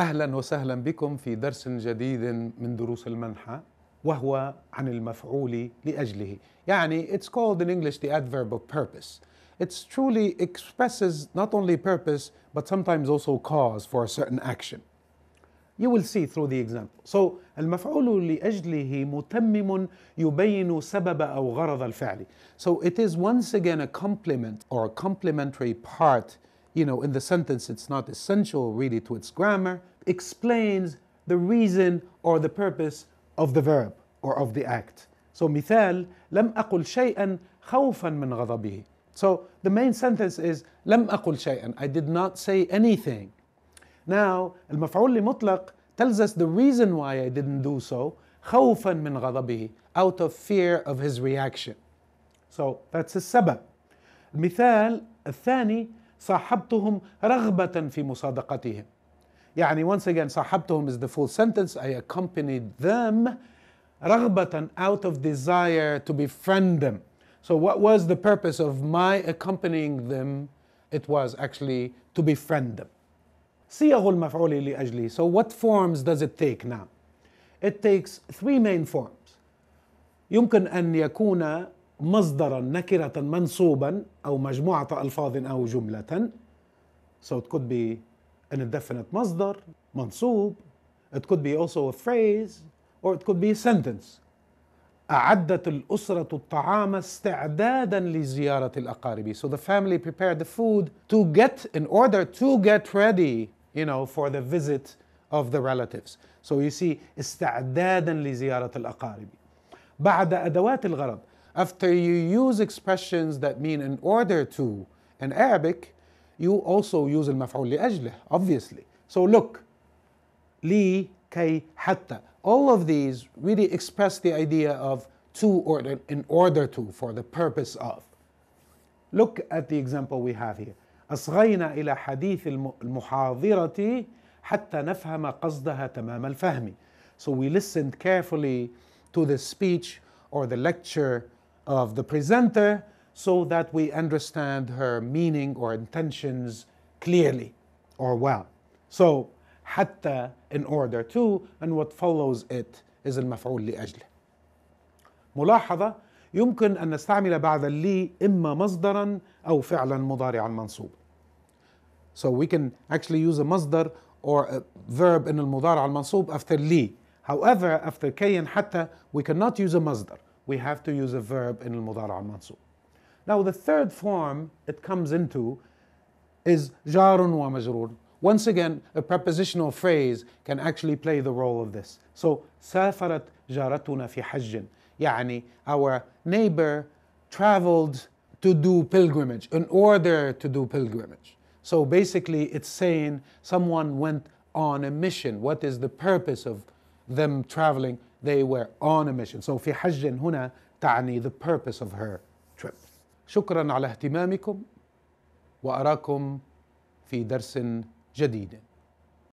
اهلا وسهلا بكم في درس جديد من دروس المنحى وهو عن المفعول لاجله يعني it's called in English the adverb of purpose it truly expresses not only purpose but sometimes also cause for a certain action you will see through the example so المفعول لاجله متمم يبين سبب او غرض الفعل so it is once again a complement or a complementary part you know, in the sentence it's not essential really to its grammar, explains the reason or the purpose of the verb or of the act. So مثال لم أقل شيئا خوفا من غضبه. So the main sentence is لم أقل شيئا I did not say anything. Now المفعول لمطلق tells us the reason why I didn't do so خوفا من غضبه out of fear of his reaction. So that's السبب. المثال الثاني صاحبتهم رغبة في مصادقتهم يعني once again صاحبتهم is the full sentence I accompanied them رغبة out of desire to befriend them so what was the purpose of my accompanying them it was actually to befriend them صيغ المفعول لأجلي so what forms does it take now it takes three main forms يمكن أن يكون مصدرا نكرة منصوبا أو مجموعة ألفاظ أو جملة so it could be an indefinite مصدر منصوب it could be also a phrase or it could be a sentence أعدت الأسرة الطعام استعدادا لزيارة الأقارب so the family prepared the food to get in order to get ready you know for the visit of the relatives so you see استعدادا لزيارة الأقارب بعد أدوات الغرض After you use expressions that mean in order to in Arabic, you also use المفعول لأجله, obviously. So look, li, kay, hatta. All of these really express the idea of to or in order to, for the purpose of. Look at the example we have here. أصغينا إلى حديث المحاضرة حتى نفهم قصدها تمام الفهم. So we listened carefully to the speech or the lecture of the presenter so that we understand her meaning or intentions clearly or well. So حتى in order to and what follows it is المفعول لأجله. ملاحظة يمكن أن نستعمل بعد اللي إما مصدرا أو فعلا مضارعا منصوب. So we can actually use a مصدر or a verb in المضارع المنصوب after لي. However, after كي حتى we cannot use a مصدر we have to use a verb in al-mudara mansub. Now the third form it comes into is jarun wa majrur. Once again, a prepositional phrase can actually play the role of this. So safarat jaratuna fi hajjin. يعني our neighbor traveled to do pilgrimage, in order to do pilgrimage. So basically it's saying someone went on a mission. What is the purpose of them traveling They were on a mission. So في حج هنا تعني the purpose of her trip. شكرا على اهتمامكم وأراكم في درس جديد.